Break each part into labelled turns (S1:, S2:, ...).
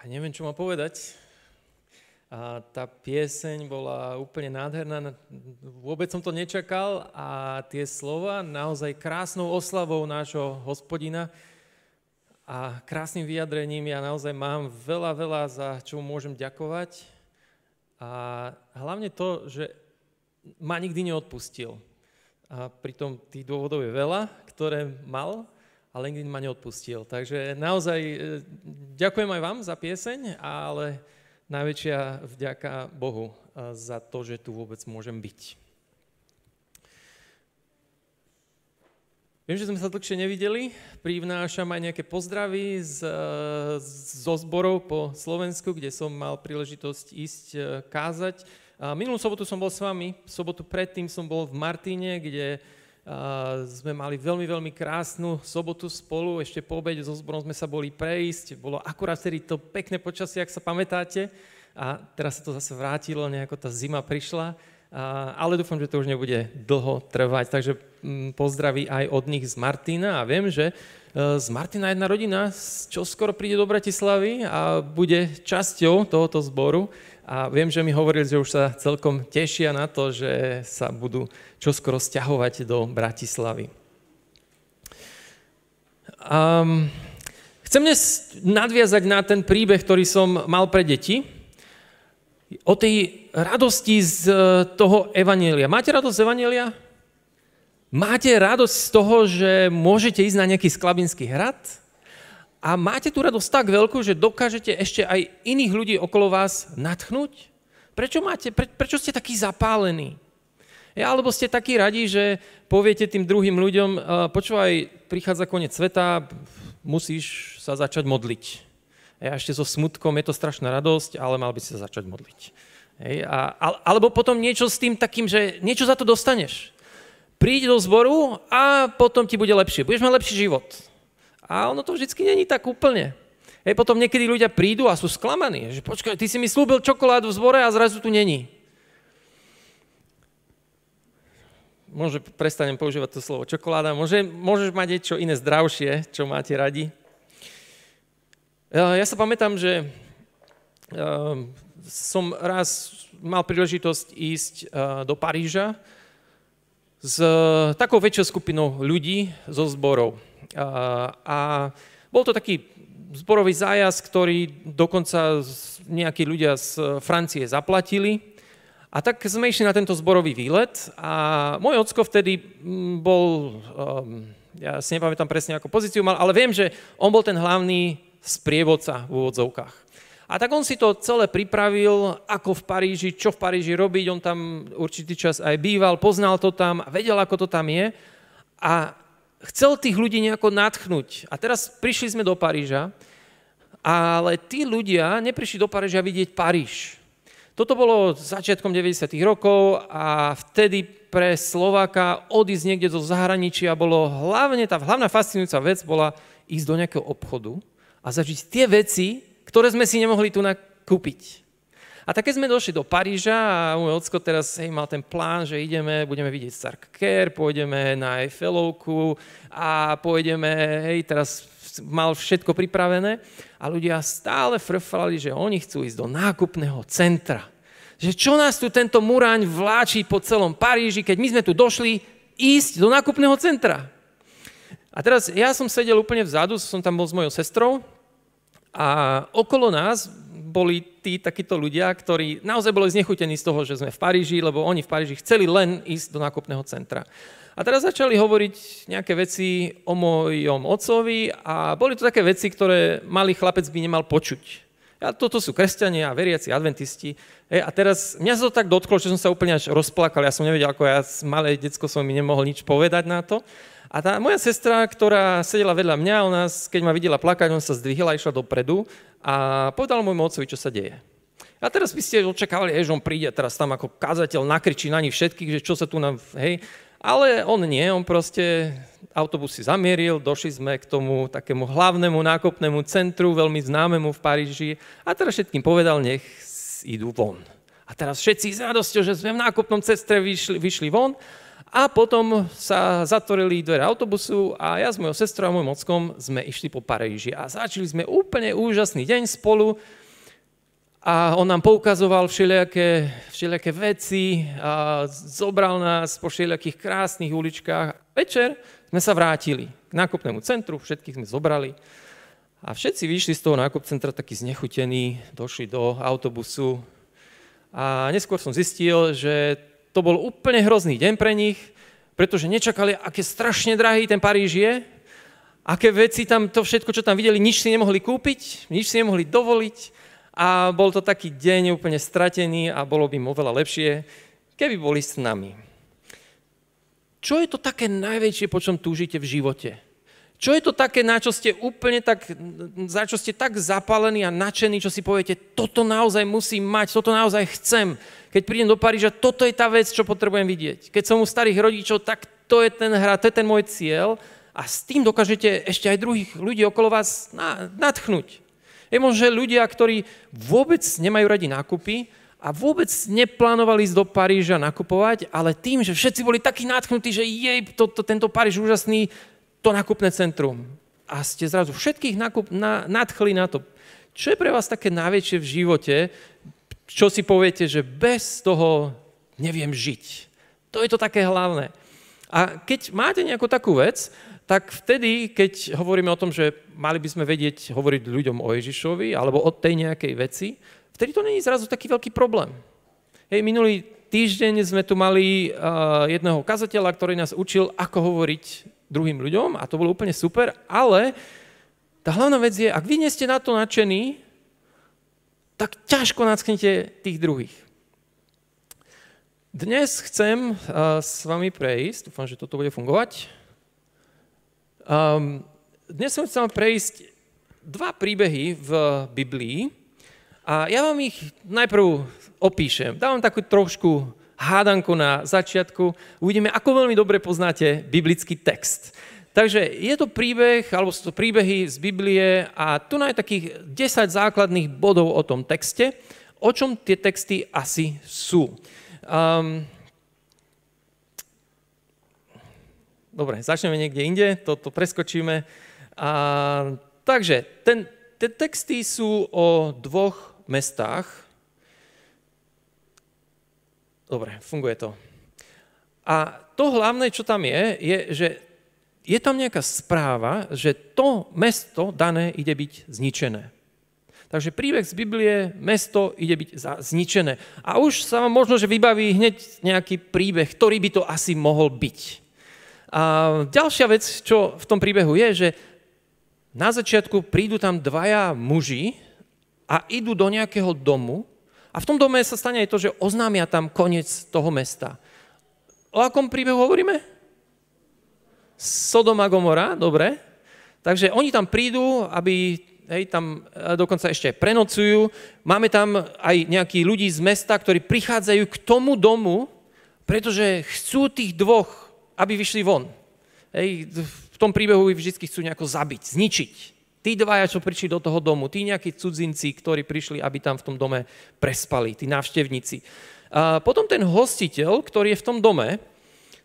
S1: a neviem, čo mám povedať. A tá pieseň bola úplne nádherná, vôbec som to nečakal a tie slova naozaj krásnou oslavou nášho hospodina a krásnym vyjadrením ja naozaj mám veľa, veľa za čo môžem ďakovať a hlavne to, že ma nikdy neodpustil. A pritom tých dôvodov je veľa, ktoré mal, a LinkedIn ma neodpustil. Takže naozaj e, ďakujem aj vám za pieseň, ale najväčšia vďaka Bohu e, za to, že tu vôbec môžem byť. Viem, že sme sa dlhšie nevideli, privnášam aj nejaké pozdravy z, e, zo zborov po Slovensku, kde som mal príležitosť ísť kázať. minulú sobotu som bol s vami, sobotu predtým som bol v Martíne, kde uh, sme mali veľmi, veľmi krásnu sobotu spolu, ešte po obede so zborom sme sa boli prejsť, bolo akurát vtedy to pekné počasie, ak sa pamätáte, a teraz sa to zase vrátilo, nejako tá zima prišla, ale dúfam, že to už nebude dlho trvať, takže mm, pozdraví aj od nich z Martina a viem, že Eh, z Martina jedna rodina, čo skoro príde do Bratislavy a bude časťou tohoto zboru. A viem, že mi hovorili, že už sa celkom tešia na to, že sa budú čoskoro stiahovať do Bratislavy. Um, chcem dnes nadviazať na ten príbeh, ktorý som mal pre deti, o tej radosti z eh, toho evanielia. Máte radosť z evanielia? Máte radosť z toho, že môžete ísť na nejaký sklabinský hrad? A máte tú radosť tak veľkú, že dokážete ešte aj iných ľudí okolo vás natchnúť? Prečo, máte, pre, prečo ste takí zapálení? Ja, alebo ste takí radi, že poviete tým druhým ľuďom, počúvaj, prichádza koniec sveta, musíš sa začať modliť. Ja ešte so smutkom, je to strašná radosť, ale mal by si sa začať modliť. Hej, a, alebo potom niečo s tým takým, že niečo za to dostaneš príď do zboru a potom ti bude lepšie. Budeš mať lepší život. A ono to vždycky není tak úplne. Hej, potom niekedy ľudia prídu a sú sklamaní, že počkaj, ty si mi slúbil čokoládu v zbore a zrazu tu není. Môže, prestanem používať to slovo čokoláda, môže, môžeš mať niečo iné zdravšie, čo máte radi. Eh, ja sa pamätám, že eh, som raz mal príležitosť ísť eh, do Paríža s eh, takou väčšou skupinou ľudí zo zborov. A, a bol to taký zborový zájazd, ktorý dokonca nejakí ľudia z Francie zaplatili. A tak sme išli na tento zborový výlet a môj ocko vtedy mm, bol, ehm, ja si nepamätám presne ako pozíciu mal, ale viem, že on bol ten hlavný sprievodca v úvodzovkách. A tak on si to celé pripravil, ako v Paríži, čo v Paríži robiť, on tam určitý čas aj býval, poznal to tam, vedel, ako to tam je a chcel tých ľudí nejako natchnúť. A teraz prišli sme do Paríža, ale tí ľudia neprišli do Paríža vidieť Paríž. Toto bolo začiatkom 90. rokov a vtedy pre Slováka odísť niekde do zahraničia bolo hlavne, tá hlavná fascinujúca vec bola ísť do nejakého obchodu a zažiť tie veci, ktoré sme si nemohli tu nakúpiť. A také sme došli do Paríža a môj ocko teraz hej, mal ten plán, že ideme, budeme vidieť Care, pôjdeme na Eiffelovku a pôjdeme, hej, teraz mal všetko pripravené a ľudia stále frfali, že oni chcú ísť do nákupného centra. Že čo nás tu tento muráň vláči po celom Paríži, keď my sme tu došli ísť do nákupného centra. A teraz ja som sedel úplne vzadu, som tam bol s mojou sestrou a okolo nás boli tí takíto ľudia, ktorí naozaj boli znechutení z toho, že sme v Paríži, lebo oni v Paríži chceli len ísť do nákupného centra. A teraz začali hovoriť nejaké veci o mojom otcovi a boli to také veci, ktoré malý chlapec by nemal počuť. Ja, toto sú kresťania, veriaci, adventisti. E, a teraz mňa sa to tak dotklo, že som sa úplne až rozplakal. Ja som nevedel, ako ja, malé detsko som mi nemohol nič povedať na to. A tá moja sestra, ktorá sedela vedľa mňa, ona, keď ma videla plakať, on sa zdvihla, išla dopredu a povedala môjmu otcovi, čo sa deje. A teraz by ste očakávali, že on príde teraz tam ako kazateľ nakričí na nich všetkých, že čo sa tu nám, hej. Ale on nie, on proste autobus si zamieril, došli sme k tomu takému hlavnému nákopnému centru, veľmi známemu v Paríži a teraz všetkým povedal, nech idú von. A teraz všetci s radosťou, že sme v nákupnom cestre vyšli, vyšli von a potom sa zatvorili dvere autobusu a ja s mojou sestrou a môjim mockom sme išli po Paríži a začali sme úplne úžasný deň spolu. A on nám poukazoval všelijaké, všelijaké veci a zobral nás po všelijakých krásnych uličkách. Večer sme sa vrátili k nákupnému centru, všetkých sme zobrali. A všetci vyšli z toho nákup centra takí znechutení, došli do autobusu. A neskôr som zistil, že to bol úplne hrozný deň pre nich, pretože nečakali, aké strašne drahý ten Paríž je, aké veci tam, to všetko, čo tam videli, nič si nemohli kúpiť, nič si nemohli dovoliť, a bol to taký deň úplne stratený a bolo by im oveľa lepšie, keby boli s nami. Čo je to také najväčšie, po čom túžite v živote? Čo je to také, na čo ste úplne tak, za čo ste tak zapálení a nadšení, čo si poviete, toto naozaj musím mať, toto naozaj chcem. Keď prídem do Paríža, toto je tá vec, čo potrebujem vidieť. Keď som u starých rodičov, tak to je ten hra, to je ten môj cieľ a s tým dokážete ešte aj druhých ľudí okolo vás nadchnúť. Je možno že ľudia, ktorí vôbec nemajú radi nákupy a vôbec neplánovali ísť do Paríža nakupovať, ale tým, že všetci boli takí nátchnutí, že je to, to, tento Paríž úžasný, to nakupné centrum. A ste zrazu všetkých nakup, na, nadchli na to. Čo je pre vás také najväčšie v živote, čo si poviete, že bez toho neviem žiť? To je to také hlavné. A keď máte nejakú takú vec, tak vtedy, keď hovoríme o tom, že mali by sme vedieť hovoriť ľuďom o Ježišovi alebo o tej nejakej veci, vtedy to není zrazu taký veľký problém. Hej, minulý týždeň sme tu mali uh, jedného kazateľa, ktorý nás učil, ako hovoriť druhým ľuďom a to bolo úplne super, ale tá hlavná vec je, ak vy nie ste na to nadšení, tak ťažko nacknete tých druhých. Dnes chcem uh, s vami prejsť, dúfam, že toto bude fungovať, Um, dnes som chcel prejsť dva príbehy v Biblii a ja vám ich najprv opíšem. Dávam takú trošku hádanku na začiatku. Uvidíme, ako veľmi dobre poznáte biblický text. Takže je to príbeh, alebo sú to príbehy z Biblie a tu je takých 10 základných bodov o tom texte, o čom tie texty asi sú. Um, Dobre, začneme niekde inde, toto preskočíme. A, takže, ten, tie texty sú o dvoch mestách. Dobre, funguje to. A to hlavné, čo tam je, je, že je tam nejaká správa, že to mesto dané ide byť zničené. Takže príbeh z Biblie, mesto ide byť zničené. A už sa vám možno, že vybaví hneď nejaký príbeh, ktorý by to asi mohol byť. A ďalšia vec, čo v tom príbehu je, že na začiatku prídu tam dvaja muži a idú do nejakého domu a v tom dome sa stane aj to, že oznámia tam koniec toho mesta. O akom príbehu hovoríme? Sodoma Gomora, dobre. Takže oni tam prídu, aby hej, tam eh, dokonca ešte prenocujú. Máme tam aj nejakí ľudí z mesta, ktorí prichádzajú k tomu domu, pretože chcú tých dvoch aby vyšli von. Hej, v tom príbehu ich vždy chcú nejako zabiť, zničiť. Tí dvaja, čo prišli do toho domu, tí nejakí cudzinci, ktorí prišli, aby tam v tom dome prespali, tí návštevníci. A potom ten hostiteľ, ktorý je v tom dome,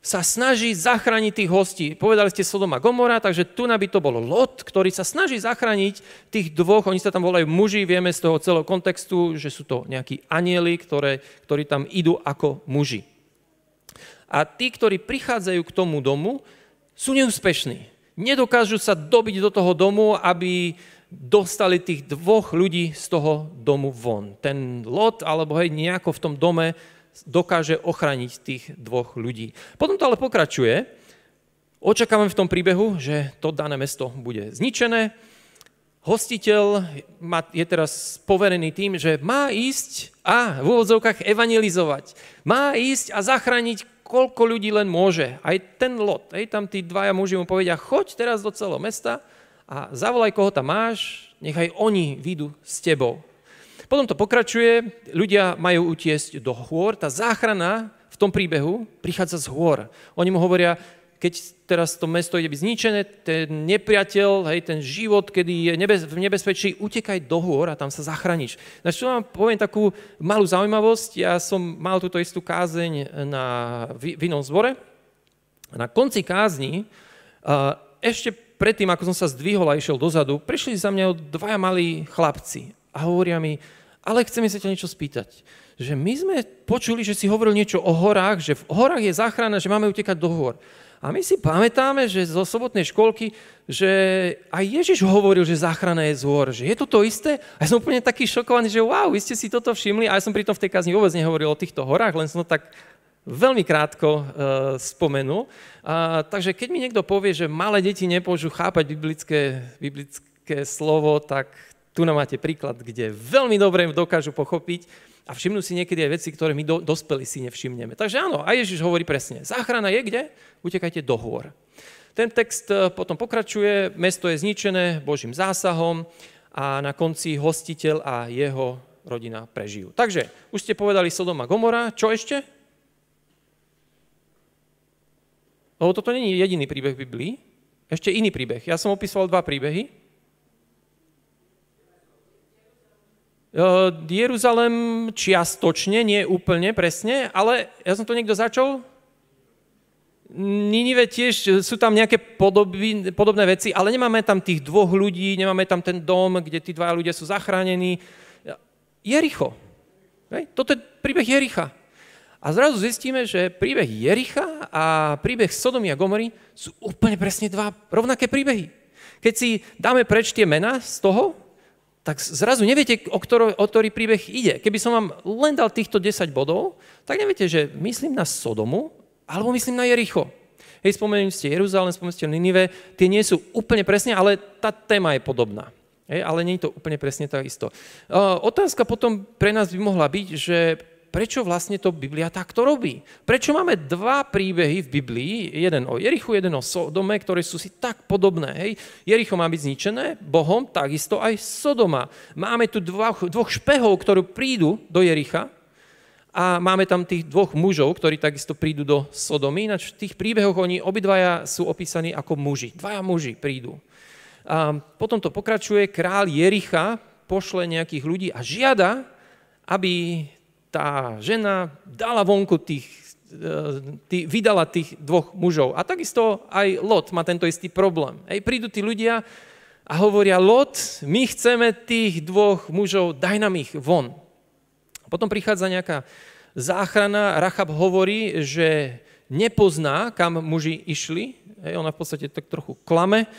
S1: sa snaží zachrániť tých hostí. Povedali ste Sodoma Gomora, takže tu by to bolo Lot, ktorý sa snaží zachrániť tých dvoch, oni sa tam volajú muži, vieme z toho celého kontextu, že sú to nejakí anieli, ktoré, ktorí tam idú ako muži a tí, ktorí prichádzajú k tomu domu, sú neúspešní. Nedokážu sa dobiť do toho domu, aby dostali tých dvoch ľudí z toho domu von. Ten lot, alebo hej, nejako v tom dome dokáže ochraniť tých dvoch ľudí. Potom to ale pokračuje. Očakávame v tom príbehu, že to dané mesto bude zničené. Hostiteľ je teraz poverený tým, že má ísť a v úvodzovkách evangelizovať. Má ísť a zachrániť koľko ľudí len môže. Aj ten lot, hej, tam tí dvaja muži mu povedia, choď teraz do celého mesta a zavolaj, koho tam máš, nechaj oni výjdu s tebou. Potom to pokračuje, ľudia majú utiesť do hôr, tá záchrana v tom príbehu prichádza z hôr. Oni mu hovoria, keď teraz to mesto ide byť zničené, ten nepriateľ, hej, ten život, kedy je nebez, v nebezpečí, utekaj do hôr a tam sa zachrániš. Znači, čo vám poviem takú malú zaujímavosť, ja som mal túto istú kázeň na vinnom zbore. Na konci kázni, ešte predtým, ako som sa zdvihol a išiel dozadu, prišli za mňa dvaja malí chlapci a hovoria mi, ale chceme sa ťa niečo spýtať. Že my sme počuli, že si hovoril niečo o horách, že v horách je záchrana, že máme utekať do hôr. A my si pamätáme, že zo sobotnej školky, že aj Ježiš hovoril, že záchrana je z že je to to isté? A ja som úplne taký šokovaný, že wow, vy ste si toto všimli a ja som pritom v tej kazni vôbec nehovoril o týchto horách, len som to tak veľmi krátko uh, spomenul. Uh, takže keď mi niekto povie, že malé deti nepôžu chápať biblické, biblické slovo, tak tu nám máte príklad, kde veľmi dobre dokážu pochopiť a všimnú si niekedy aj veci, ktoré my do, dospeli si nevšimneme. Takže áno, a Ježiš hovorí presne, záchrana je kde? Utekajte do hôr. Ten text eh, potom pokračuje, mesto je zničené Božím zásahom a na konci hostiteľ a jeho rodina prežijú. Takže, už ste povedali Sodoma Gomora, čo ešte? Lebo toto není jediný príbeh v Biblii, ešte iný príbeh. Ja som opísal dva príbehy. Eh, Jeruzalem čiastočne, nie úplne presne, ale ja som to niekto začal. Ninive tiež eh, sú tam nejaké podoby, podobné veci, ale nemáme tam tých dvoch ľudí, nemáme tam ten dom, kde tí dva ľudia sú zachránení. Jericho. Hej? Toto je príbeh Jericha. A zrazu zistíme, že príbeh Jericha a príbeh Sodomy a Gomory sú úplne presne dva rovnaké príbehy. Keď si dáme preč tie mená z toho, tak zrazu neviete, o, ktorý, o ktorý príbeh ide. Keby som vám len dal týchto 10 bodov, tak neviete, že myslím na Sodomu alebo myslím na Jericho. Hej, spomeniem ste Jeruzalém, spomeniem ste Ninive, tie nie sú úplne presne, ale tá téma je podobná. Hej, ale nie je to úplne presne tak isto. E, otázka potom pre nás by mohla byť, že prečo vlastne to Biblia takto robí. Prečo máme dva príbehy v Biblii, jeden o Jerichu, jeden o Sodome, ktoré sú si tak podobné. Hej? Jericho má byť zničené Bohom, takisto aj Sodoma. Máme tu dvoch, dvoch špehov, ktorí prídu do Jericha, a máme tam tých dvoch mužov, ktorí takisto prídu do Sodomy. Ináč v tých príbehoch oni obidvaja sú opísaní ako muži. Dvaja muži prídu. A potom to pokračuje, král Jericha pošle nejakých ľudí a žiada, aby tá žena dala vonku tých, e, tý, vydala tých dvoch mužov. A takisto aj Lot má tento istý problém. Ej, prídu tí ľudia a hovoria, Lot, my chceme tých dvoch mužov, daj nám ich von. Potom prichádza nejaká záchrana, Rachab hovorí, že nepozná, kam muži išli. Hej, ona v podstate tak trochu klame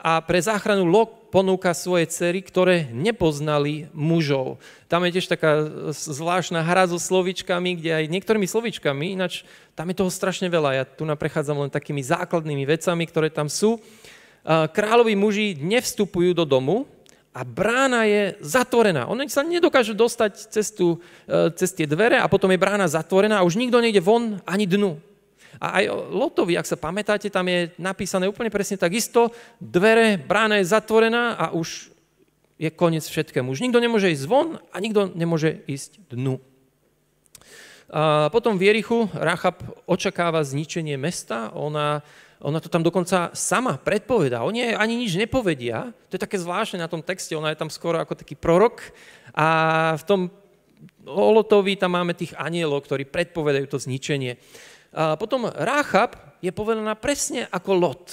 S1: a pre záchranu Lok ponúka svoje cery, ktoré nepoznali mužov. Tam je tiež taká zvláštna hra so slovičkami, kde aj niektorými slovičkami, ináč tam je toho strašne veľa. Ja tu naprechádzam len takými základnými vecami, ktoré tam sú. Královi muži nevstupujú do domu, a brána je zatvorená. Oni sa nedokážu dostať cez, tú, e, cez tie dvere a potom je brána zatvorená a už nikto nejde von ani dnu. A aj Lotovi, ak sa pamätáte, tam je napísané úplne presne tak isto, dvere, brána je zatvorená a už je koniec všetkému. Už nikto nemôže ísť von a nikto nemôže ísť dnu. A potom v Jerichu Rachab očakáva zničenie mesta, ona, ona to tam dokonca sama predpovedá, oni ani nič nepovedia, to je také zvláštne na tom texte, ona je tam skoro ako taký prorok a v tom Olotovi tam máme tých anielov, ktorí predpovedajú to zničenie. A potom Ráchab je povedaná presne ako Lot.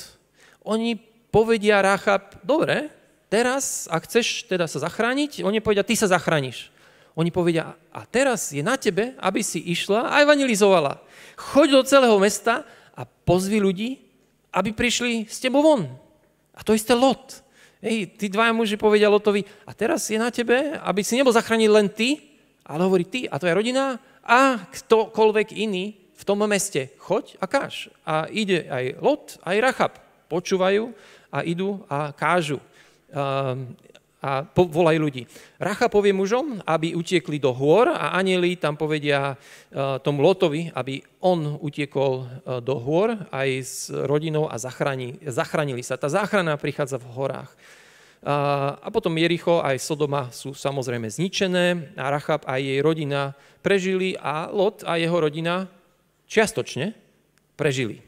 S1: Oni povedia Ráchab, dobre, teraz, ak chceš teda sa zachrániť, oni povedia, ty sa zachrániš. Oni povedia, a teraz je na tebe, aby si išla a evangelizovala. Choď do celého mesta a pozvi ľudí, aby prišli s tebou von. A to isté Lot. Ej, tí dvaja muži povedia Lotovi, a teraz je na tebe, aby si nebol zachrániť len ty, ale hovorí ty a tvoja rodina a ktokoľvek iný, tom meste, choď a káž. A ide aj Lot, aj Rachab. Počúvajú a idú a kážu. Ehm, a, a volajú ľudí. Rachab povie mužom, aby utiekli do hôr a anieli tam povedia e, tomu Lotovi, aby on utiekol e, do hôr aj s rodinou a zachrani, zachránili sa. Tá záchrana prichádza v horách. E, a potom Jericho aj Sodoma sú samozrejme zničené a Rachab a jej rodina prežili a Lot a jeho rodina čiastočne prežili.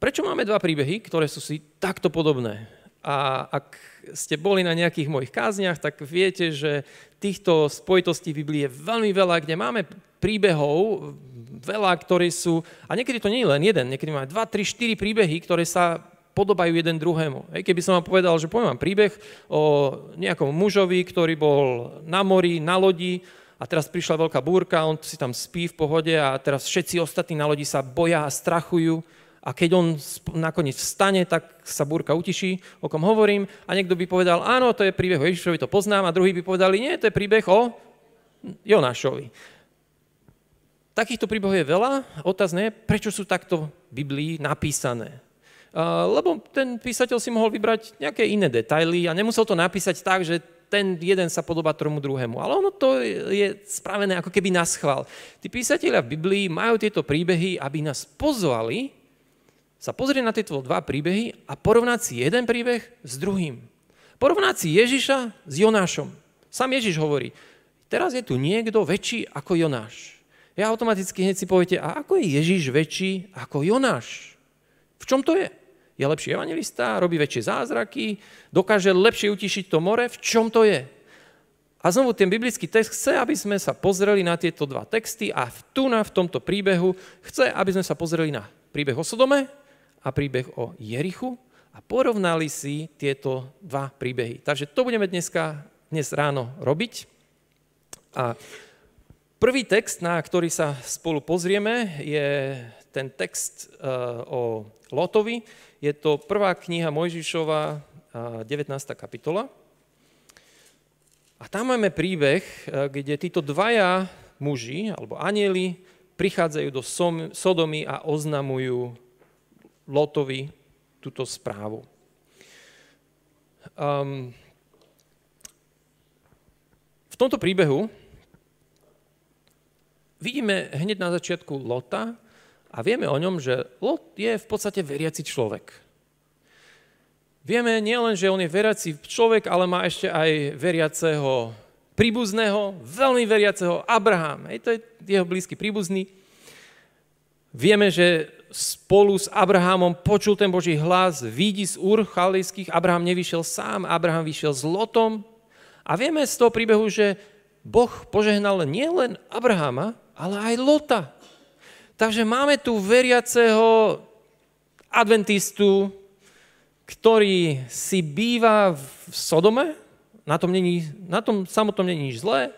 S1: Prečo máme dva príbehy, ktoré sú si takto podobné? A ak ste boli na nejakých mojich kázniach, tak viete, že týchto spojitostí v Biblii je veľmi veľa, kde máme príbehov, veľa, ktorí sú, a niekedy to nie je len jeden, niekedy máme dva, tri, štyri príbehy, ktoré sa podobajú jeden druhému. Hej, keby som vám povedal, že poviem vám príbeh o nejakom mužovi, ktorý bol na mori, na lodi, a teraz prišla veľká búrka, on si tam spí v pohode a teraz všetci ostatní na lodi sa boja a strachujú. A keď on nakoniec vstane, tak sa búrka utiší, o kom hovorím. A niekto by povedal, áno, to je príbeh o Ježišovi, to poznám. A druhý by povedali, nie, to je príbeh o Jonášovi. Takýchto príbehov je veľa. Otázne je, prečo sú takto v Biblii napísané. Lebo ten písateľ si mohol vybrať nejaké iné detaily a nemusel to napísať tak, že ten jeden sa podobá tomu druhému. Ale ono to je spravené ako keby na schvál. Tí písatelia v Biblii majú tieto príbehy, aby nás pozvali sa pozrieť na tieto dva príbehy a porovnať si jeden príbeh s druhým. Porovnať si Ježiša s Jonášom. Sam Ježiš hovorí, teraz je tu niekto väčší ako Jonáš. Ja automaticky hneď si poviete, a ako je Ježiš väčší ako Jonáš? V čom to je? je lepší evangelista, robí väčšie zázraky, dokáže lepšie utišiť to more, v čom to je? A znovu ten biblický text chce, aby sme sa pozreli na tieto dva texty a v na v tomto príbehu, chce, aby sme sa pozreli na príbeh o Sodome a príbeh o Jerichu a porovnali si tieto dva príbehy. Takže to budeme dneska, dnes ráno robiť. A prvý text, na ktorý sa spolu pozrieme, je ten text e, o Lotovi, je to prvá kniha Mojžišova, 19. kapitola. A tam máme príbeh, e, kde títo dvaja muži, alebo anieli, prichádzajú do Sodomy a oznamujú Lotovi túto správu. Um, v tomto príbehu vidíme hneď na začiatku Lota, a vieme o ňom, že Lot je v podstate veriaci človek. Vieme nielen, že on je veriaci človek, ale má ešte aj veriaceho príbuzného, veľmi veriaceho Abraham. Hej, to je jeho blízky príbuzný. Vieme, že spolu s Abrahamom počul ten Boží hlas, vidí z Ur chalejských, Abraham nevyšiel sám, Abraham vyšiel s Lotom. A vieme z toho príbehu, že Boh požehnal nielen Abrahama, ale aj Lota. Takže máme tu veriaceho adventistu, ktorý si býva v Sodome, na tom, není, na tom samotnom není nič zlé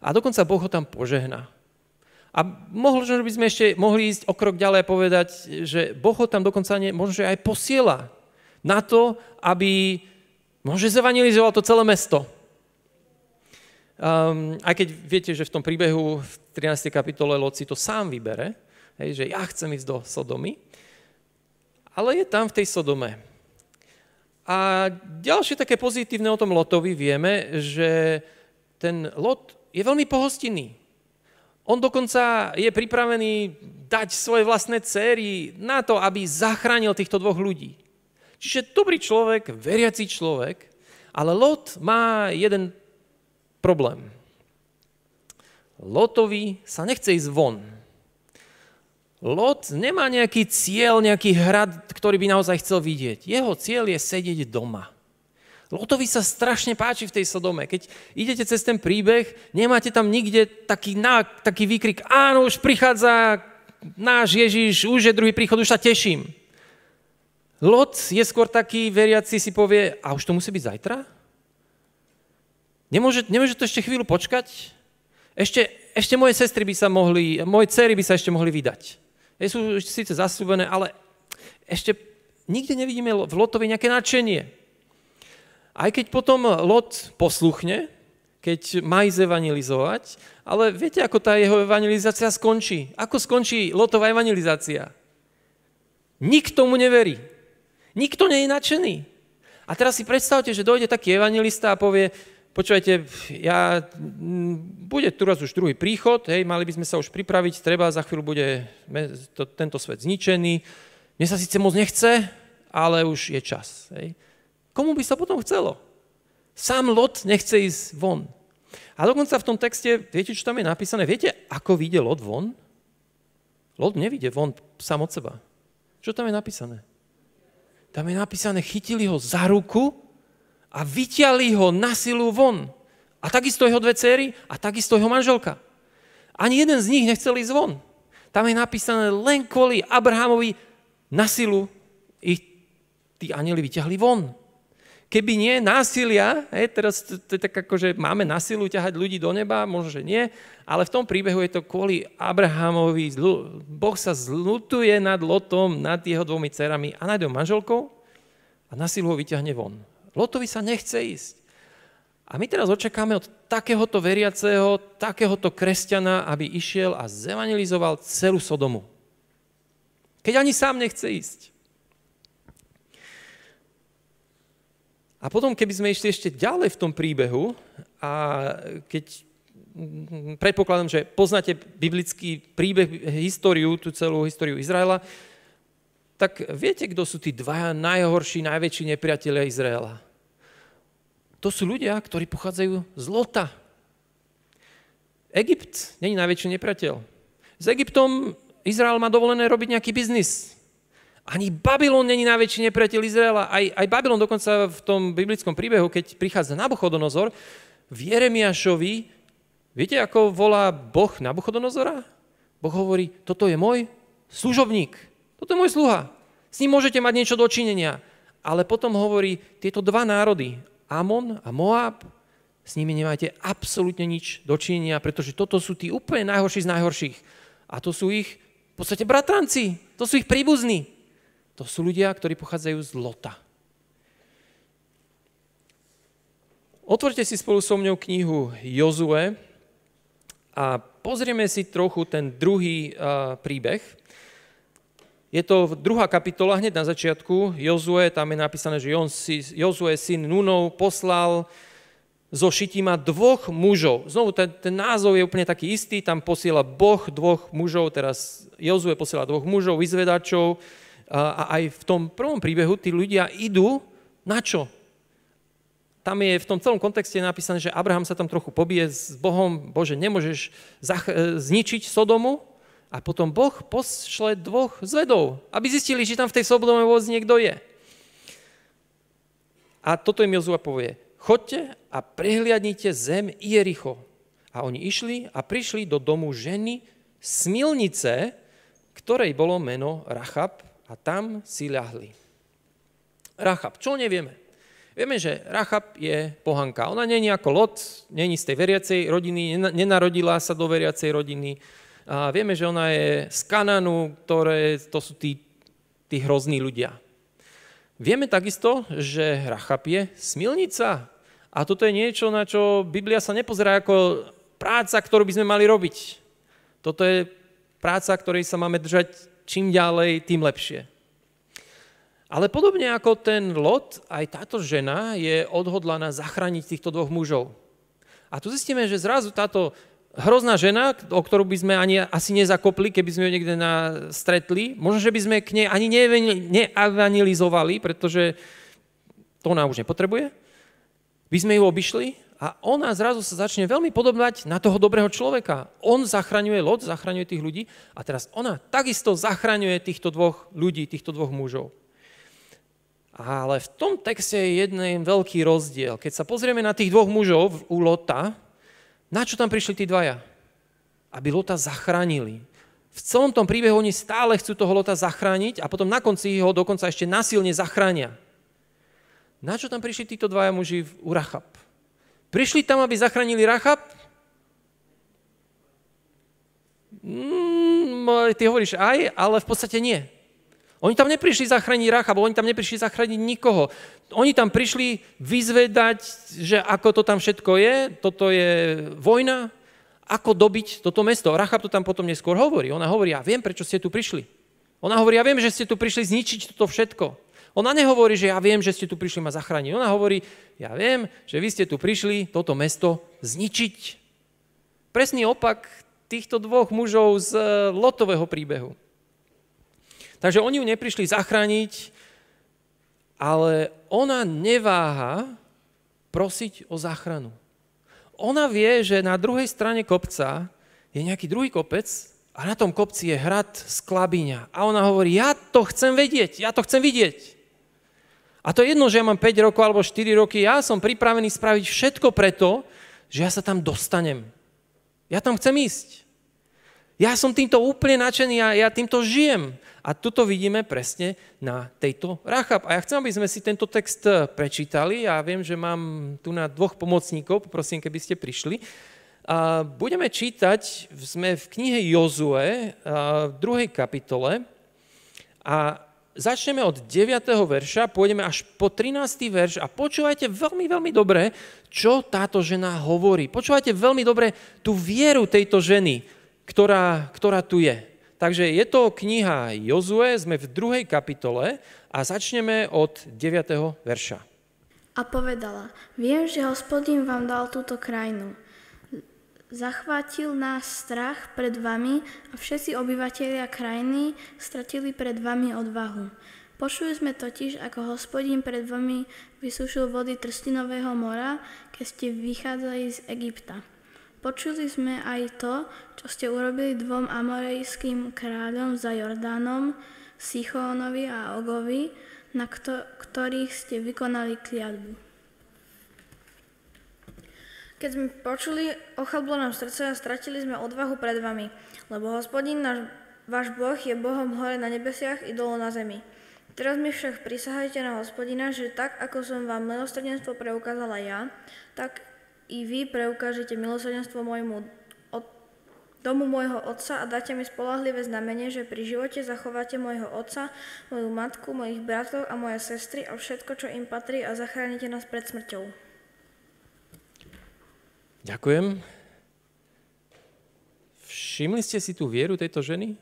S1: a dokonca Boh ho tam požehná. A možno by sme ešte mohli ísť o krok ďalej a povedať, že Boh ho tam dokonca ne, možno aj posiela na to, aby možno zevanilizoval to celé mesto. Um, aj keď viete, že v tom príbehu v 13. kapitole Loci to sám vybere, hej, že ja chcem ísť do Sodomy, ale je tam v tej Sodome. A ďalšie také pozitívne o tom Lotovi vieme, že ten Lot je veľmi pohostinný. On dokonca je pripravený dať svoje vlastné céry na to, aby zachránil týchto dvoch ľudí. Čiže dobrý človek, veriaci človek, ale Lot má jeden problém. Lotovi sa nechce ísť von. Lot nemá nejaký cieľ, nejaký hrad, ktorý by naozaj chcel vidieť. Jeho cieľ je sedieť doma. Lotovi sa strašne páči v tej Sodome. Keď idete cez ten príbeh, nemáte tam nikde taký, na, taký výkrik, áno, už prichádza náš Ježiš, už je druhý príchod, už sa teším. Lot je skôr taký veriaci, si povie, a už to musí byť zajtra? Nemôže, nemôže to ešte chvíľu počkať? Ešte, ešte moje sestry by sa mohli, moje cery by sa ešte mohli vydať. Je sú síce zasľúbené, ale ešte nikde nevidíme v Lotovi nejaké nadšenie. Aj keď potom Lot posluchne, keď má ísť evangelizovať, ale viete, ako tá jeho evangelizácia skončí? Ako skončí Lotová evangelizácia? Nikto mu neverí. Nikto nie je nadšený. A teraz si predstavte, že dojde taký evangelista a povie, počúvajte, ja, bude teraz už druhý príchod, hej, mali by sme sa už pripraviť, treba, za chvíľu bude to, tento svet zničený. Mne sa síce moc nechce, ale už je čas. Hej. Komu by sa potom chcelo? Sám Lot nechce ísť von. A dokonca v tom texte, viete, čo tam je napísané? Viete, ako vyjde Lot von? Lot nevyjde von sám od seba. Čo tam je napísané? Tam je napísané, chytili ho za ruku a vyťali ho na silu von. A takisto jeho dve céry a takisto jeho manželka. Ani jeden z nich nechcel ísť von. Tam je napísané len kvôli Abrahamovi na silu ich tí anjeli vyťahli von. Keby nie násilia, hej, teraz to, to je tak ako, že máme násilu ťahať ľudí do neba, možno, že nie, ale v tom príbehu je to kvôli Abrahamovi. Zlu, boh sa zlutuje nad Lotom, nad jeho dvomi cerami a nad jeho manželkou a násilu ho vyťahne von. Lotovi sa nechce ísť. A my teraz očakáme od takéhoto veriaceho, takéhoto kresťana, aby išiel a zevanilizoval celú Sodomu. Keď ani sám nechce ísť. A potom, keby sme išli ešte ďalej v tom príbehu, a keď mm, predpokladám, že poznáte biblický príbeh, históriu, tú celú históriu Izraela, tak viete, kto sú tí dvaja najhorší, najväčší nepriatelia Izraela? to sú ľudia, ktorí pochádzajú z Lota. Egypt není najväčší nepriateľ. S Egyptom Izrael má dovolené robiť nejaký biznis. Ani Babylon není najväčší nepriateľ Izraela. Aj, aj Babylon dokonca v tom biblickom príbehu, keď prichádza Nabuchodonozor, v Jeremiašovi, viete, ako volá Boh Nabuchodonozora? Boh hovorí, toto je môj služobník, toto je môj sluha. S ním môžete mať niečo dočinenia. Ale potom hovorí, tieto dva národy, Amon a Moab, s nimi nemáte absolútne nič dočinenia, pretože toto sú tí úplne najhorší z najhorších. A to sú ich v podstate bratranci, to sú ich príbuzní. To sú ľudia, ktorí pochádzajú z Lota. Otvorte si spolu so mnou knihu Jozue a pozrieme si trochu ten druhý uh, príbeh. Je to druhá kapitola, hneď na začiatku. Jozue, tam je napísané, že Jozue, syn Nunov, poslal zo Šitima dvoch mužov. Znovu, ten, ten názov je úplne taký istý, tam posiela Boh dvoch mužov, teraz Jozue posiela dvoch mužov, vyzvedačov. A, a aj v tom prvom príbehu tí ľudia idú na čo? Tam je v tom celom kontexte napísané, že Abraham sa tam trochu pobije s Bohom, Bože, nemôžeš e, zničiť Sodomu, a potom Boh pošle dvoch zvedov, aby zistili, že tam v tej slobodnej voz niekto je. A toto im Jozua povie, chodte a prehliadnite zem Jericho. A oni išli a prišli do domu ženy Smilnice, ktorej bolo meno Rachab a tam si ľahli. Rachab, čo nevieme? Vieme, že Rachab je pohanka. Ona není ako Lot, není z tej veriacej rodiny, nenarodila sa do veriacej rodiny, a vieme, že ona je z Kananu, ktoré to sú tí, tí hrozní ľudia. Vieme takisto, že Rachab je smilnica. A toto je niečo, na čo Biblia sa nepozerá ako práca, ktorú by sme mali robiť. Toto je práca, ktorej sa máme držať čím ďalej, tým lepšie. Ale podobne ako ten Lot, aj táto žena je odhodlaná zachrániť týchto dvoch mužov. A tu zistíme, že zrazu táto hrozná žena, o ktorú by sme ani asi nezakopli, keby sme ju niekde na, stretli. Možno, že by sme k nej ani neavanilizovali, pretože to ona už nepotrebuje. By sme ju obišli a ona zrazu sa začne veľmi podobať na toho dobrého človeka. On zachraňuje Lot, zachraňuje tých ľudí a teraz ona takisto zachraňuje týchto dvoch ľudí, týchto dvoch mužov. Ale v tom texte je jeden veľký rozdiel. Keď sa pozrieme na tých dvoch mužov u Lota, na čo tam prišli tí dvaja? Aby Lota zachránili. V celom tom príbehu oni stále chcú toho Lota zachrániť a potom na konci ho dokonca ešte nasilne zachránia. Na čo tam prišli títo dvaja muži u Rachab? Prišli tam, aby zachránili Rachab? Mm, ty hovoríš aj, ale v podstate nie. Oni tam neprišli zachrániť Rachab, oni tam neprišli zachrániť nikoho. Oni tam prišli vyzvedať, že ako to tam všetko je, toto je vojna, ako dobiť toto mesto. Rachab to tam potom neskôr hovorí. Ona hovorí, ja viem, prečo ste tu prišli. Ona hovorí, ja viem, že ste tu prišli zničiť toto všetko. Ona nehovorí, že ja viem, že ste tu prišli ma zachrániť. Ona hovorí, ja viem, že vy ste tu prišli toto mesto zničiť. Presný opak týchto dvoch mužov z Lotového príbehu. Takže oni ju neprišli zachrániť, ale ona neváha prosiť o záchranu. Ona vie, že na druhej strane kopca je nejaký druhý kopec a na tom kopci je hrad z Klabiňa. A ona hovorí, ja to chcem vedieť, ja to chcem vidieť. A to je jedno, že ja mám 5 rokov alebo 4 roky, ja som pripravený spraviť všetko preto, že ja sa tam dostanem. Ja tam chcem ísť. Ja som týmto úplne nadšený, ja, ja týmto žijem. A tuto vidíme presne na tejto Rachab. A ja chcem, aby sme si tento text eh, prečítali. Ja viem, že mám tu na dvoch pomocníkov, poprosím, keby ste prišli. A budeme čítať, sme v knihe Jozue, eh, v druhej kapitole. A začneme od 9. verša, pôjdeme až po 13. verš a počúvajte veľmi, veľmi dobre, čo táto žena hovorí. Počúvajte veľmi dobre tú vieru tejto ženy, ktorá, ktorá tu je. Takže je to kniha Jozue, sme v druhej kapitole a začneme od 9. verša.
S2: A povedala, viem, že hospodin vám dal túto krajinu. Zachvátil nás strach pred vami a všetci obyvateľia krajiny stratili pred vami odvahu. Počuli sme totiž, ako hospodín pred vami vysúšil vody Trstinového mora, keď ste vychádzali z Egypta. Počuli sme aj to, čo ste urobili dvom amorejským kráľom za Jordánom, Sichónovi a Ogovi, na kto- ktorých ste vykonali kliadbu. Keď sme počuli, ochablo nám srdce a stratili sme odvahu pred vami, lebo hospodin, náš, váš Boh, je Bohom hore na nebesiach i dolo na zemi. Teraz mi však prisahajte na hospodina, že tak, ako som vám milostrdenstvo preukázala ja, tak i vy preukážete milosrdenstvo môjmu domu môjho otca a dáte mi spolahlivé znamenie, že pri živote zachováte môjho otca, moju matku, mojich bratov a moje sestry a všetko, čo im patrí a zachránite nás pred smrťou.
S1: Ďakujem. Všimli ste si tú vieru tejto ženy?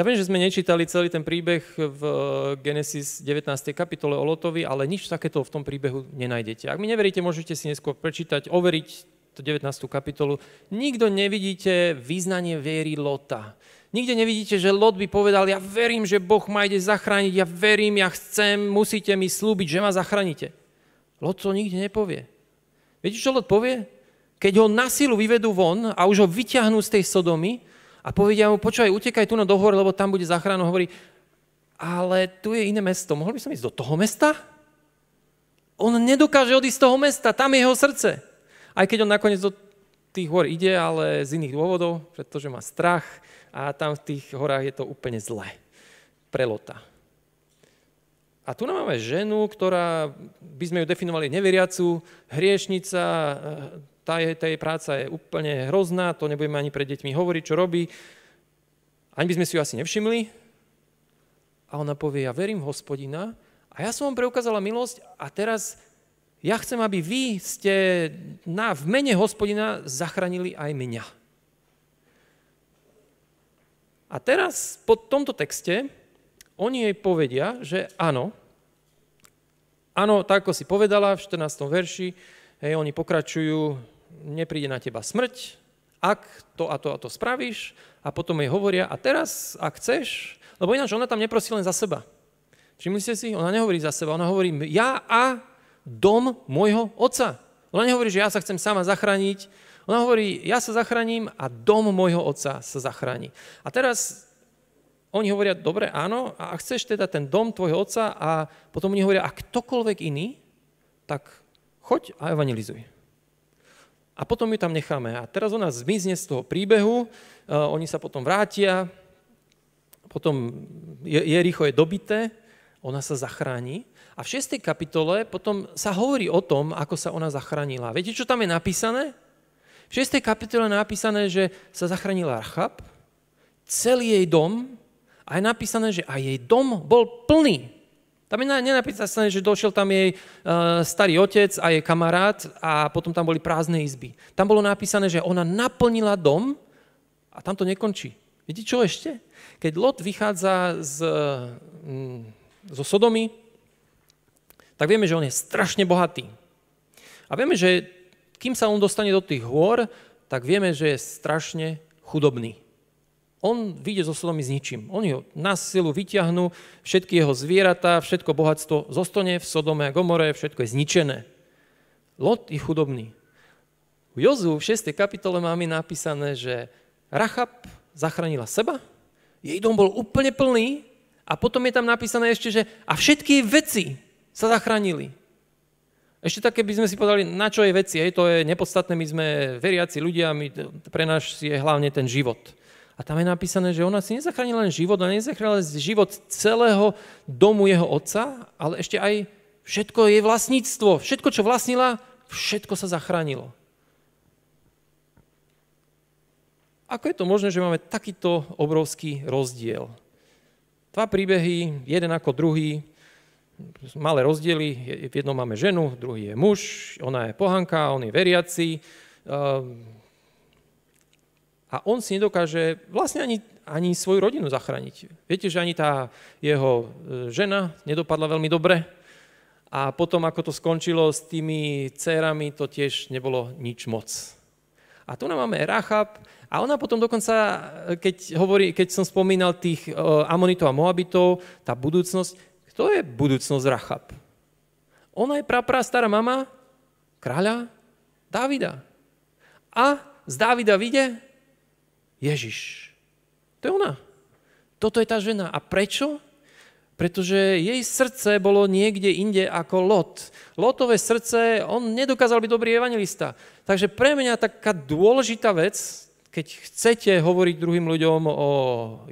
S1: Ja viem, že sme nečítali celý ten príbeh v eh, Genesis 19. kapitole o Lotovi, ale nič takéto v tom príbehu nenájdete. Ak mi neveríte, môžete si neskôr prečítať, overiť to 19. kapitolu. Nikto nevidíte význanie viery Lota. Nikde nevidíte, že Lot by povedal, ja verím, že Boh ma ide zachrániť, ja verím, ja chcem, musíte mi slúbiť, že ma zachránite. Lot to nikde nepovie. Viete, čo Lot povie? Keď ho na silu vyvedú von a už ho vyťahnú z tej Sodomy, a povedia mu, počúvaj, utekaj tu na no dohor, lebo tam bude záchrana. Hovorí, ale tu je iné mesto, mohol by som ísť do toho mesta? On nedokáže odísť z toho mesta, tam je jeho srdce. Aj keď on nakoniec do tých hor ide, ale z iných dôvodov, pretože má strach a tam v tých horách je to úplne zlé. Prelota. A tu máme ženu, ktorá by sme ju definovali neveriacu, hriešnica, tá jej, tá jej práca je úplne hrozná, to nebudeme ani pred deťmi hovoriť, čo robí. Ani by sme si ju asi nevšimli. A ona povie, ja verím v hospodina a ja som vám preukázala milosť a teraz ja chcem, aby vy ste na, v mene hospodina zachránili aj mňa. A teraz po tomto texte oni jej povedia, že áno, áno, tak ako si povedala v 14. verši, Hej, oni pokračujú, nepríde na teba smrť, ak to a to a to spravíš a potom jej hovoria a teraz, ak chceš, lebo ináč ona tam neprosí len za seba. Všimli ste si? Ona nehovorí za seba, ona hovorí ja a dom môjho otca. Ona nehovorí, že ja sa chcem sama zachrániť. Ona hovorí, ja sa zachránim a dom môjho otca sa zachráni. A teraz oni hovoria, dobre, áno, a chceš teda ten dom tvojho otca a potom oni hovoria, a ktokoľvek iný, tak Choď a evangelizuj. A potom ju tam necháme. A teraz ona zmizne z toho príbehu, e, oni sa potom vrátia, potom rýchlo je dobité, ona sa zachráni. A v 6. kapitole potom sa hovorí o tom, ako sa ona zachránila. Viete, čo tam je napísané? V 6. kapitole je napísané, že sa zachránila Rachab, celý jej dom, a je napísané, že aj jej dom bol plný. Tam je sa, že došiel tam jej eh, starý otec a jej kamarát a potom tam boli prázdne izby. Tam bolo napísané, že ona naplnila dom a tam to nekončí. Viete čo ešte? Keď Lot vychádza z, mm, zo Sodomy, tak vieme, že on je strašne bohatý. A vieme, že kým sa on dostane do tých hôr, tak vieme, že je strašne chudobný. On vyjde zo Sodomy s ničím. Oni ho na silu vyťahnú, všetky jeho zvieratá, všetko bohatstvo zostane v Sodome a Gomore, všetko je zničené. Lot je chudobný. V Jozu v 6. kapitole máme napísané, že Rachab zachránila seba, jej dom bol úplne plný a potom je tam napísané ešte, že a všetky jej veci sa zachránili. Ešte také by sme si povedali, na čo je veci, hej, to je nepodstatné, my sme veriaci ľudia, my, pre nás je hlavne ten život. A tam je napísané, že ona si nezachránila len život, ona nezachránila život celého domu jeho otca, ale ešte aj všetko je vlastníctvo, všetko, čo vlastnila, všetko sa zachránilo. Ako je to možné, že máme takýto obrovský rozdiel? Dva príbehy, jeden ako druhý, malé rozdiely. V jednom máme ženu, druhý je muž, ona je pohanka, on je veriaci, ehm, a on si nedokáže vlastne ani, ani svoju rodinu zachrániť. Viete, že ani tá jeho e, žena nedopadla veľmi dobre a potom, ako to skončilo s tými dcerami, to tiež nebolo nič moc. A tu nám máme Rachab a ona potom dokonca, e, keď, hovorí, keď som spomínal tých e, Amonitov a Moabitov, tá budúcnosť, kto je budúcnosť Rachab? Ona je praprá stará mama kráľa Dávida. A z Dávida vyjde Ježiš. To je ona. Toto je tá žena. A prečo? Pretože jej srdce bolo niekde inde ako Lot. Lotové srdce, on nedokázal byť dobrý evangelista. Takže pre mňa taká dôležitá vec, keď chcete hovoriť druhým ľuďom o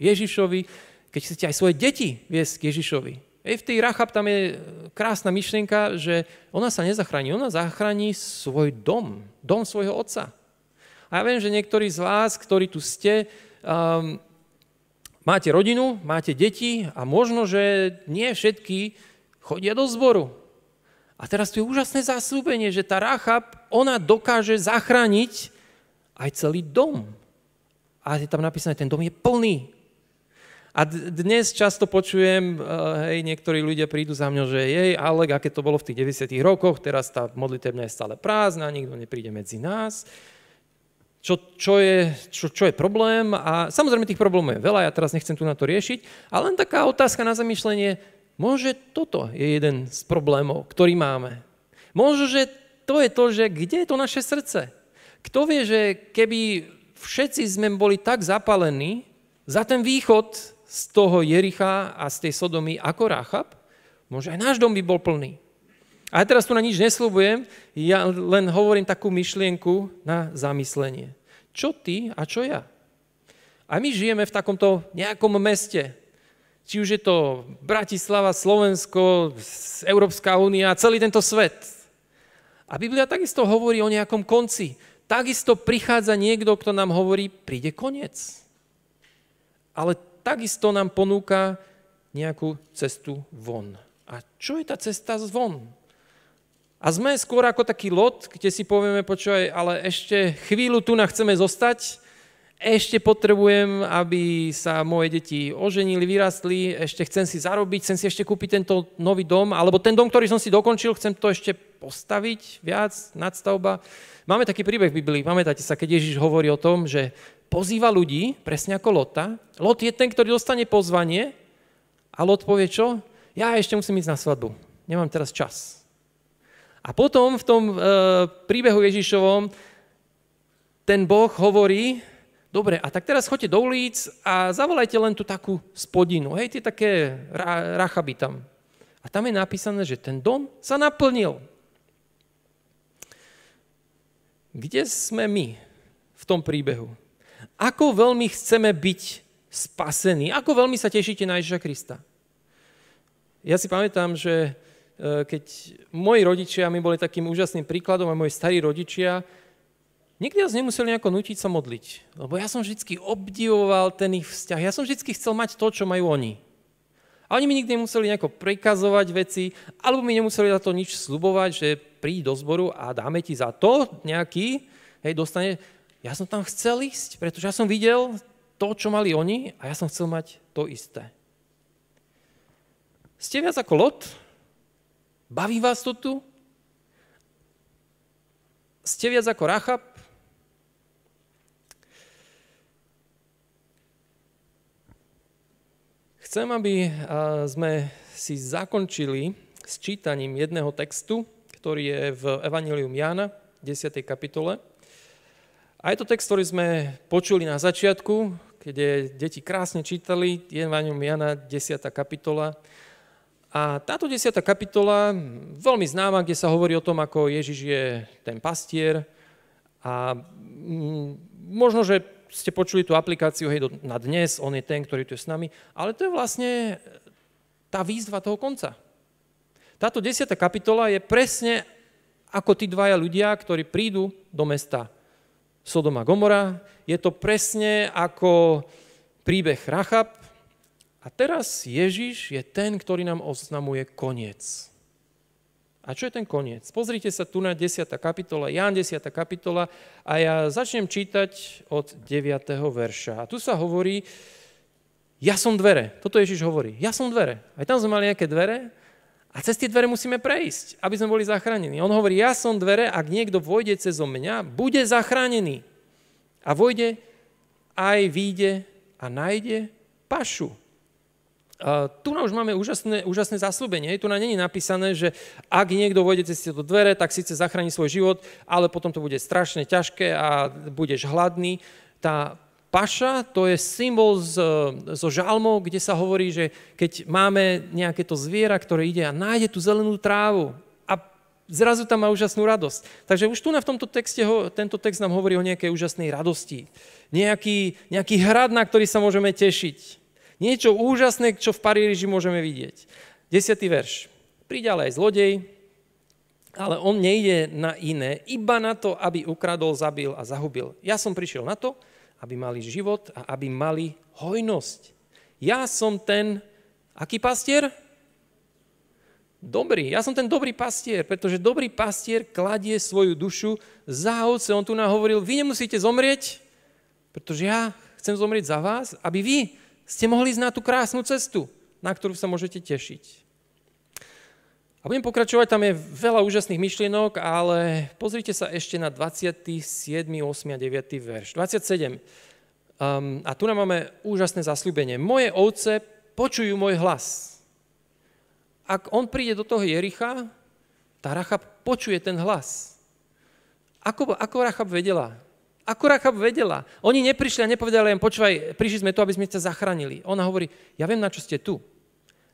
S1: Ježišovi, keď chcete aj svoje deti viesť k Ježišovi. Ej, v tej Rachab tam je krásna myšlienka, že ona sa nezachráni, ona zachráni svoj dom, dom svojho otca. A ja viem, že niektorí z vás, ktorí tu ste, um, máte rodinu, máte deti a možno, že nie všetky chodia do zboru. A teraz tu je úžasné zasúbenie, že tá Rachab, ona dokáže zachrániť aj celý dom. A je tam napísané, ten dom je plný. A dnes často počujem, uh, hej, niektorí ľudia prídu za mňa, že jej, ale aké to bolo v tých 90 rokoch, teraz tá modlitebňa je stále prázdna, nikto nepríde medzi nás čo, čo, je, čo, čo je problém. A samozrejme tých problémov je veľa, ja teraz nechcem tu na to riešiť, ale len taká otázka na zamýšlenie, môže toto je jeden z problémov, ktorý máme. Môže, že to je to, že kde je to naše srdce. Kto vie, že keby všetci sme boli tak zapalení za ten východ z toho Jericha a z tej Sodomy ako Ráchab, možno aj náš dom by bol plný. A ja teraz tu na nič nesľubujem, ja len hovorím takú myšlienku na zamyslenie čo ty a čo ja? A my žijeme v takomto nejakom meste, či už je to Bratislava, Slovensko, Európska únia, celý tento svet. A Biblia takisto hovorí o nejakom konci. Takisto prichádza niekto, kto nám hovorí, príde koniec. Ale takisto nám ponúka nejakú cestu von. A čo je tá cesta zvon? A sme skôr ako taký lot, kde si povieme, počúvaj, ale ešte chvíľu tu na chceme zostať, ešte potrebujem, aby sa moje deti oženili, vyrastli, ešte chcem si zarobiť, chcem si ešte kúpiť tento nový dom, alebo ten dom, ktorý som si dokončil, chcem to ešte postaviť viac, nadstavba. Máme taký príbeh v Biblii, pamätáte sa, keď Ježiš hovorí o tom, že pozýva ľudí, presne ako Lota. Lot je ten, ktorý dostane pozvanie a Lot povie čo? Ja ešte musím ísť na svadbu, nemám teraz čas. A potom v tom e, príbehu Ježišovom ten Boh hovorí, dobre, a tak teraz chodte do ulic a zavolajte len tú takú spodinu, hej, tie také ra, rachaby tam. A tam je napísané, že ten dom sa naplnil. Kde sme my v tom príbehu? Ako veľmi chceme byť spasení? Ako veľmi sa tešíte na Ježiša Krista? Ja si pamätám, že Eh, keď moji rodičia mi boli takým úžasným príkladom, a moji starí rodičia, nikdy nás nemuseli nejako nutiť sa modliť. Lebo ja som vždy obdivoval ten ich vzťah. Ja som vždy chcel mať to, čo majú oni. A oni mi nikdy nemuseli nejako prikazovať veci, alebo mi nemuseli za to nič slubovať, že príď do zboru a dáme ti za to nejaký, hej, dostane. Ja som tam chcel ísť, pretože ja som videl to, čo mali oni a ja som chcel mať to isté. Ste viac ako Lot, Baví vás to tu? Ste viac ako Rachab? Chcem, aby eh, sme si zakončili s čítaním jedného textu, ktorý je v Evangelium Jána, 10. kapitole. A je to text, ktorý sme počuli na začiatku, kde deti krásne čítali, Evangelium Jana, 10. kapitola, a táto desiatá kapitola, veľmi známa, kde sa hovorí o tom, ako Ježiš je ten pastier. A mm, možno, že ste počuli tú aplikáciu hej, na dnes, on je ten, ktorý tu je s nami, ale to je vlastne e, tá výzva toho konca. Táto desiatá kapitola je presne ako tí dvaja ľudia, ktorí prídu do mesta Sodoma Gomora. Je to presne ako príbeh Rachab, a teraz Ježiš je ten, ktorý nám oznamuje koniec. A čo je ten koniec? Pozrite sa tu na 10. kapitola, Ján 10. kapitola a ja začnem čítať od 9. verša. A tu sa hovorí, ja som dvere. Toto Ježiš hovorí, ja som dvere. Aj tam sme mali nejaké dvere a cez tie dvere musíme prejsť, aby sme boli zachránení. On hovorí, ja som dvere, ak niekto vojde cez mňa, bude zachránený. A vojde, aj vyjde a nájde pašu. Uh, tu už máme úžasné, úžasné zaslúbenie. Tu na není napísané, že ak niekto vojde cez tieto dvere, tak síce zachráni svoj život, ale potom to bude strašne ťažké a budeš hladný. Tá paša, to je symbol z, zo žalmov, kde sa hovorí, že keď máme nejaké to zviera, ktoré ide a nájde tú zelenú trávu a zrazu tam má úžasnú radosť. Takže už tu na v tomto texte, ho, tento text nám hovorí o nejakej úžasnej radosti. Nejaký, nejaký hrad, na ktorý sa môžeme tešiť Niečo úžasné, čo v Paríži môžeme vidieť. Desiatý verš. Príde ale aj zlodej, ale on nejde na iné, iba na to, aby ukradol, zabil a zahubil. Ja som prišiel na to, aby mali život a aby mali hojnosť. Ja som ten, aký pastier? Dobrý. Ja som ten dobrý pastier, pretože dobrý pastier kladie svoju dušu za ovce. On tu nám hovoril, vy nemusíte zomrieť, pretože ja chcem zomrieť za vás, aby vy ste mohli ísť na tú krásnu cestu, na ktorú sa môžete tešiť. A budem pokračovať, tam je veľa úžasných myšlienok, ale pozrite sa ešte na 27, 8 a 9 verš. 27. Um, ehm, a tu nám máme úžasné zasľúbenie. Moje ovce počujú môj hlas. Ak on príde do toho Jericha, tá Rachab počuje ten hlas. Ako, ako Rachab vedela, ako Rachab vedela? Oni neprišli a nepovedali len, počúvaj, prišli sme tu, aby sme ťa zachránili. Ona hovorí, ja viem, na čo ste tu,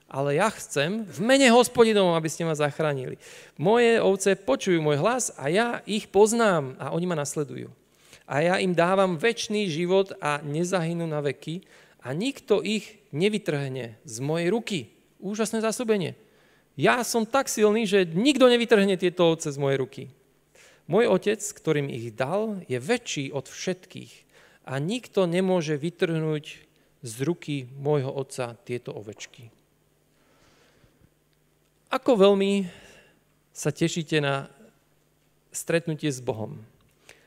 S1: ale ja chcem v mene hospodinov, aby ste ma zachránili. Moje ovce počujú môj hlas a ja ich poznám a oni ma nasledujú. A ja im dávam väčší život a nezahynú na veky a nikto ich nevytrhne z mojej ruky. Úžasné zasúbenie. Ja som tak silný, že nikto nevytrhne tieto ovce z mojej ruky. Môj otec, ktorým ich dal, je väčší od všetkých a nikto nemôže vytrhnúť z ruky môjho otca tieto ovečky. Ako veľmi sa tešíte na stretnutie s Bohom?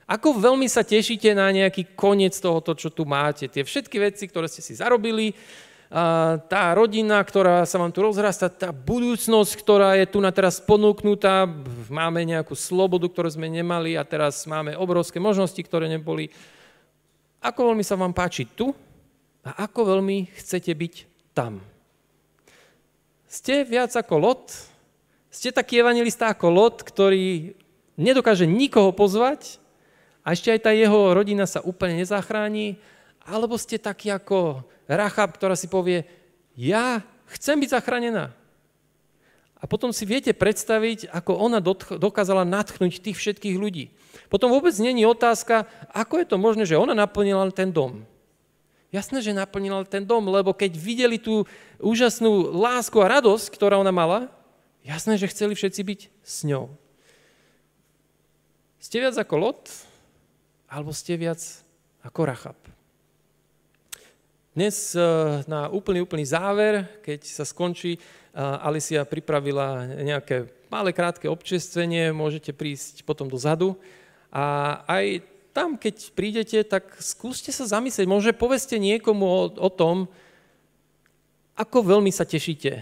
S1: Ako veľmi sa tešíte na nejaký koniec tohoto, čo tu máte? Tie všetky veci, ktoré ste si zarobili, tá rodina, ktorá sa vám tu rozrastá, tá budúcnosť, ktorá je tu na teraz ponúknutá, máme nejakú slobodu, ktorú sme nemali a teraz máme obrovské možnosti, ktoré neboli. Ako veľmi sa vám páči tu a ako veľmi chcete byť tam. Ste viac ako Lot, ste taký evangelista ako Lot, ktorý nedokáže nikoho pozvať a ešte aj tá jeho rodina sa úplne nezachráni, alebo ste taký ako Rachab, ktorá si povie, ja chcem byť zachránená. A potom si viete predstaviť, ako ona dokázala natchnúť tých všetkých ľudí. Potom vôbec není otázka, ako je to možné, že ona naplnila ten dom. Jasné, že naplnila ten dom, lebo keď videli tú úžasnú lásku a radosť, ktorá ona mala, jasné, že chceli všetci byť s ňou. Ste viac ako Lot, alebo ste viac ako Rachab? Dnes eh, na úplný, úplný záver, keď sa skončí, eh, Alicia pripravila nejaké malé krátke občestvenie, môžete prísť potom dozadu. A aj tam, keď prídete, tak skúste sa zamyslieť, možno poveste niekomu o, o tom, ako veľmi sa tešíte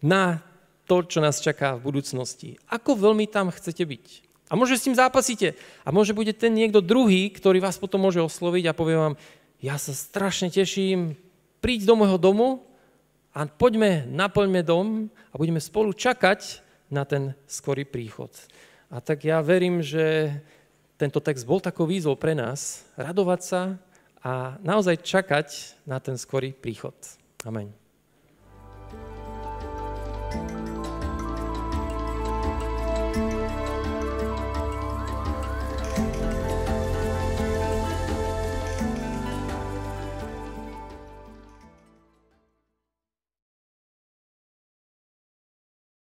S1: na to, čo nás čaká v budúcnosti. Ako veľmi tam chcete byť. A môže s tým zápasíte. A môže bude ten niekto druhý, ktorý vás potom môže osloviť a povie vám, ja sa strašne teším, príď do môjho domu a poďme, naplňme dom a budeme spolu čakať na ten skorý príchod. A tak ja verím, že tento text bol takou výzvou pre nás radovať sa a naozaj čakať na ten skorý príchod. Amen.